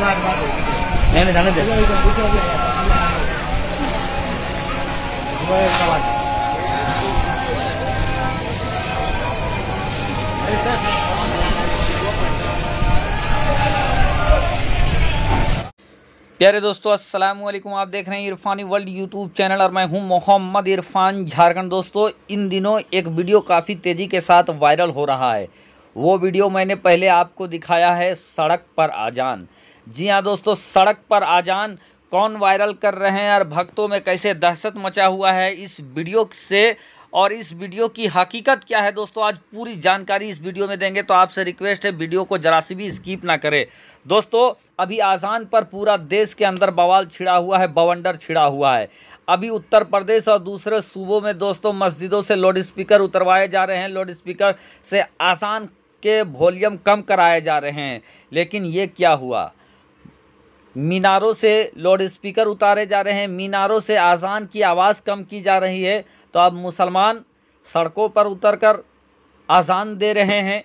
नहीं जाने दे प्यारे दोस्तों अस्सलाम वालेकुम आप देख रहे हैं इरफानी वर्ल्ड यूट्यूब चैनल और मैं हूं मोहम्मद इरफान झारखंड दोस्तों इन दिनों एक वीडियो काफ़ी तेज़ी के साथ वायरल हो रहा है वो वीडियो मैंने पहले आपको दिखाया है सड़क पर आजान जी हाँ दोस्तों सड़क पर आजान कौन वायरल कर रहे हैं और भक्तों में कैसे दहशत मचा हुआ है इस वीडियो से और इस वीडियो की हकीकत क्या है दोस्तों आज पूरी जानकारी इस वीडियो में देंगे तो आपसे रिक्वेस्ट है वीडियो को जरा सी भी स्किप ना करें दोस्तों अभी आज़ान पर पूरा देश के अंदर बवाल छिड़ा हुआ है बवंडर छिड़ा हुआ है अभी उत्तर प्रदेश और दूसरे सूबों में दोस्तों मस्जिदों से लाउड स्पीकर उतरवाए जा रहे हैं लाउड स्पीकर से आसान के वॉल्यूम कम कराए जा रहे हैं लेकिन ये क्या हुआ मीनारों से लाउड स्पीकर उतारे जा रहे हैं मीनारों से आज़ान की आवाज़ कम की जा रही है तो अब मुसलमान सड़कों पर उतरकर आज़ान दे रहे हैं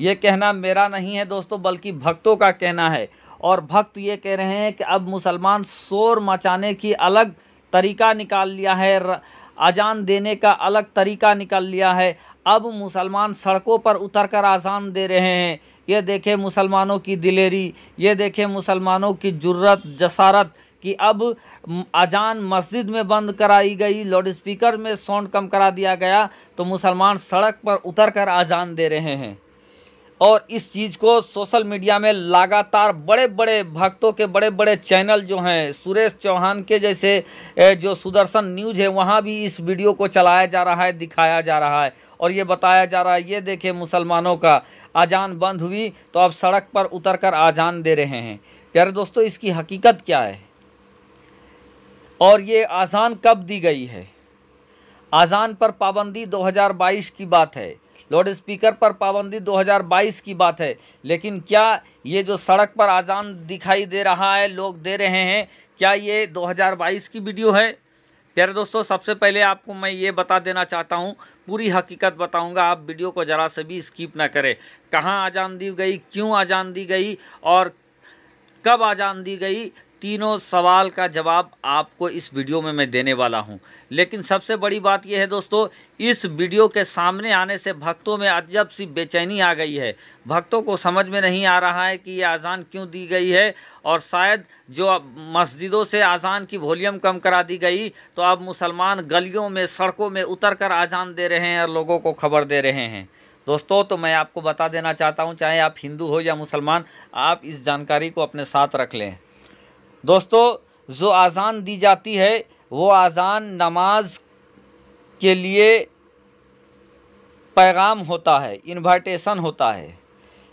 ये कहना मेरा नहीं है दोस्तों बल्कि भक्तों का कहना है और भक्त ये कह रहे हैं कि अब मुसलमान शोर मचाने की अलग तरीका निकाल लिया है अजान देने का अलग तरीका निकल लिया है अब मुसलमान सड़कों पर उतर कर अजान दे रहे हैं ये देखें मुसलमानों की दिलेरी ये देखें मुसलमानों की जुर्रत जसारत कि अब अजान मस्जिद में बंद कराई गई लाउड स्पीकर में साउंड कम करा दिया गया तो मुसलमान सड़क पर उतर कर अजान दे रहे हैं और इस चीज़ को सोशल मीडिया में लगातार बड़े बड़े भक्तों के बड़े बड़े चैनल जो हैं सुरेश चौहान के जैसे जो सुदर्शन न्यूज़ है वहाँ भी इस वीडियो को चलाया जा रहा है दिखाया जा रहा है और ये बताया जा रहा है ये देखें मुसलमानों का अजान बंद हुई तो अब सड़क पर उतर कर अजान दे रहे हैं प्यारे दोस्तों इसकी हकीकत क्या है और ये आज़ान कब दी गई है आज़ान पर पाबंदी 2022 की बात है लाउड स्पीकर पर पाबंदी 2022 की बात है लेकिन क्या ये जो सड़क पर आज़ान दिखाई दे रहा है लोग दे रहे हैं क्या ये 2022 की वीडियो है प्यारे दोस्तों सबसे पहले आपको मैं ये बता देना चाहता हूँ पूरी हकीकत बताऊँगा आप वीडियो को ज़रा से भी स्कीप ना करें कहाँ आजान दी गई क्यों आजान दी गई और कब आजान दी गई तीनों सवाल का जवाब आपको इस वीडियो में मैं देने वाला हूं लेकिन सबसे बड़ी बात यह है दोस्तों इस वीडियो के सामने आने से भक्तों में अजब सी बेचैनी आ गई है भक्तों को समझ में नहीं आ रहा है कि ये अज़ान क्यों दी गई है और शायद जो मस्जिदों से अज़ान की वॉल्यूम कम करा दी गई तो अब मुसलमान गलियों में सड़कों में उतर कर आजान दे रहे हैं और लोगों को खबर दे रहे हैं दोस्तों तो मैं आपको बता देना चाहता हूँ चाहे आप हिंदू हो या मुसलमान आप इस जानकारी को अपने साथ रख लें दोस्तों जो आज़ान दी जाती है वो आज़ान नमाज के लिए पैगाम होता है इनवाइटेशन होता है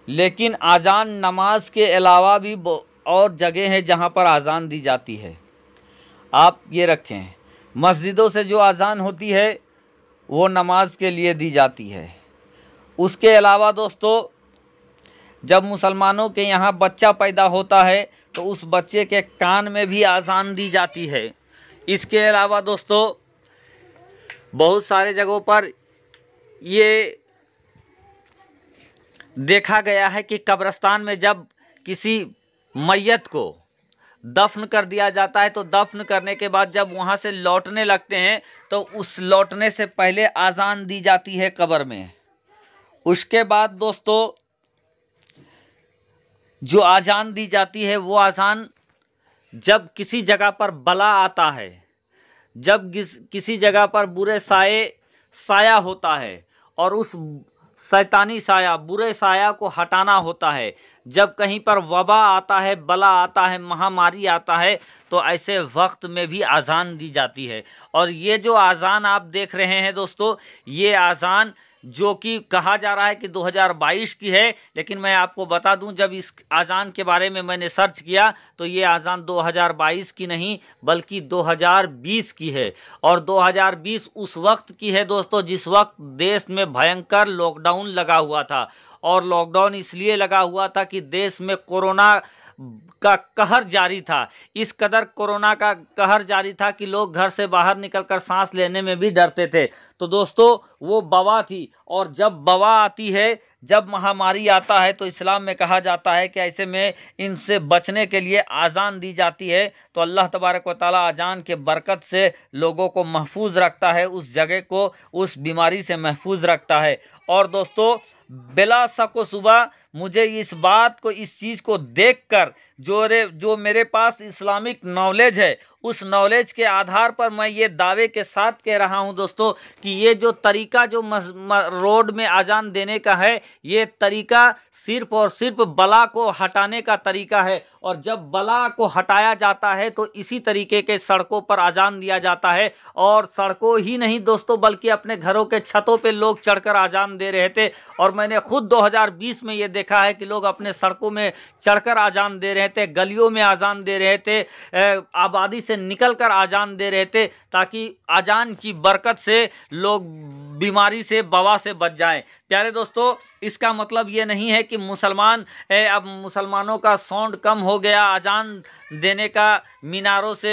लेकिन आज़ान नमाज के अलावा भी और जगह है जहाँ पर आज़ान दी जाती है आप ये रखें मस्जिदों से जो आज़ान होती है वो नमाज के लिए दी जाती है उसके अलावा दोस्तों जब मुसलमानों के यहाँ बच्चा पैदा होता है तो उस बच्चे के कान में भी आसान दी जाती है इसके अलावा दोस्तों बहुत सारे जगहों पर ये देखा गया है कि कब्रस्तान में जब किसी मैयत को दफन कर दिया जाता है तो दफन करने के बाद जब वहाँ से लौटने लगते हैं तो उस लौटने से पहले आज़ान दी जाती है कब्र में उसके बाद दोस्तों जो अजान दी जाती है वो अजान जब किसी जगह पर बला आता है जब किसी जगह पर बुरे साए साया होता है और उस शैतानी साया बुरे साया को हटाना होता है जब कहीं पर वबा आता है बला आता है महामारी आता है तो ऐसे वक्त में भी आज़ान दी जाती है और ये जो आज़ान आप देख रहे हैं दोस्तों ये आज़ान जो कि कहा जा रहा है कि 2022 की है लेकिन मैं आपको बता दूं जब इस अज़ान के बारे में मैंने सर्च किया तो ये अज़ान 2022 की नहीं बल्कि 2020 की है और 2020 उस वक्त की है दोस्तों जिस वक्त देश में भयंकर लॉकडाउन लगा हुआ था और लॉकडाउन इसलिए लगा हुआ था कि देश में कोरोना का कहर जारी था इस कदर कोरोना का कहर जारी था कि लोग घर से बाहर निकलकर सांस लेने में भी डरते थे तो दोस्तों वो बवा थी और जब बवा आती है जब महामारी आता है तो इस्लाम में कहा जाता है कि ऐसे में इनसे बचने के लिए आज़ान दी जाती है तो अल्लाह तबारक व ताली आज़ान के बरकत से लोगों को महफूज रखता है उस जगह को उस बीमारी से महफूज रखता है और दोस्तों बिला सको सुबह मुझे इस बात को इस चीज़ को देखकर जो रे जो मेरे पास इस्लामिक नॉलेज है उस नॉलेज के आधार पर मैं ये दावे के साथ कह रहा हूँ दोस्तों कि ये जो तरीका जो रोड में अजान देने का है ये तरीका सिर्फ और सिर्फ बला को हटाने का तरीका है और जब बला को हटाया जाता है तो इसी तरीके के सड़कों पर अजान दिया जाता है और सड़कों ही नहीं दोस्तों बल्कि अपने घरों के छतों पे लोग चढ़कर अजान दे रहे थे और मैंने खुद 2020 में ये देखा है कि लोग अपने सड़कों में चढ़कर अजान दे रहे थे गलियों में अजान दे रहे थे आबादी से निकल कर अजान दे रहे थे ताकि अजान की बरकत से लोग बीमारी से बवा से बच जाएं प्यारे दोस्तों इसका मतलब ये नहीं है कि मुसलमान अब मुसलमानों का साउंड कम हो गया अजान देने का मीनारों से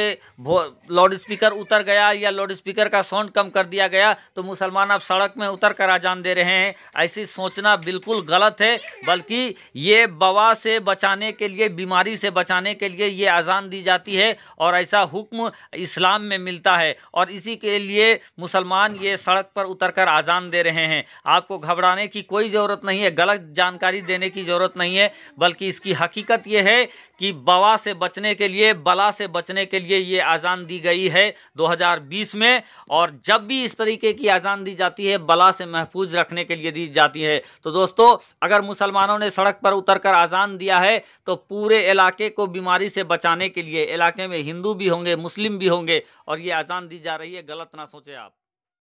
लाउड स्पीकर उतर गया या लाउड स्पीकर का साउंड कम कर दिया गया तो मुसलमान अब सड़क में उतर कर अजान दे रहे हैं ऐसी सोचना बिल्कुल गलत है बल्कि ये बवा से बचाने के लिए बीमारी से बचाने के लिए ये अजान दी जाती है और ऐसा हुक्म इस्लाम में मिलता है और इसी के लिए मुसलमान ये सड़क पर उतर कर अजान दे रहे हैं आपको घबराने की कोई ज़रूरत ज़रूरत नहीं है गलत जानकारी देने की ज़रूरत नहीं है बल्कि इसकी हकीकत यह है कि बवा से बचने के लिए बला से बचने के लिए ये अजान दी गई है 2020 में और जब भी इस तरीके की अजान दी जाती है बला से महफूज रखने के लिए दी जाती है तो दोस्तों अगर मुसलमानों ने सड़क पर उतर कर अजान दिया है तो पूरे इलाके को बीमारी से बचाने के लिए इलाके में हिंदू भी होंगे मुस्लिम भी होंगे और ये अजान दी जा रही है गलत ना सोचे आप